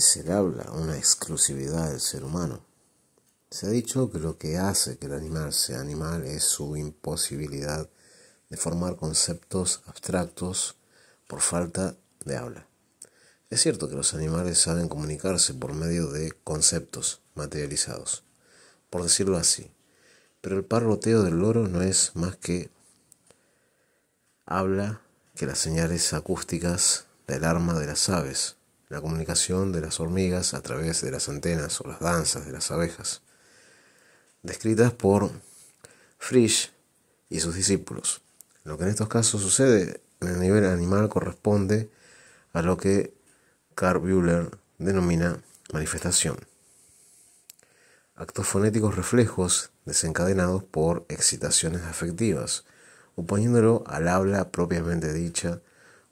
Se habla, una exclusividad del ser humano. Se ha dicho que lo que hace que el animal sea animal es su imposibilidad de formar conceptos abstractos por falta de habla. Es cierto que los animales saben comunicarse por medio de conceptos materializados, por decirlo así, pero el parroteo del loro no es más que habla que las señales acústicas del arma de las aves la comunicación de las hormigas a través de las antenas o las danzas de las abejas, descritas por Frisch y sus discípulos. Lo que en estos casos sucede en el nivel animal corresponde a lo que Carl Bühler denomina manifestación. Actos fonéticos reflejos desencadenados por excitaciones afectivas, oponiéndolo al habla propiamente dicha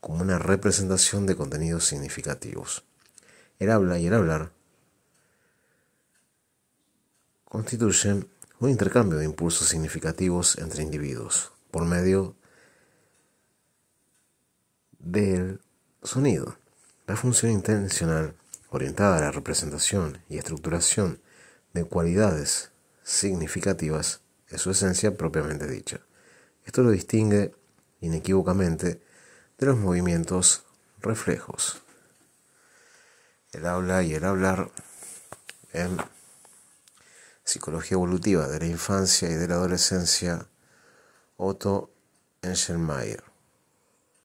como una representación de contenidos significativos. El habla y el hablar constituyen un intercambio de impulsos significativos entre individuos por medio del sonido. La función intencional orientada a la representación y estructuración de cualidades significativas es su esencia propiamente dicha. Esto lo distingue inequívocamente de los movimientos reflejos. El habla y el hablar en psicología evolutiva de la infancia y de la adolescencia, Otto Engelmeyer.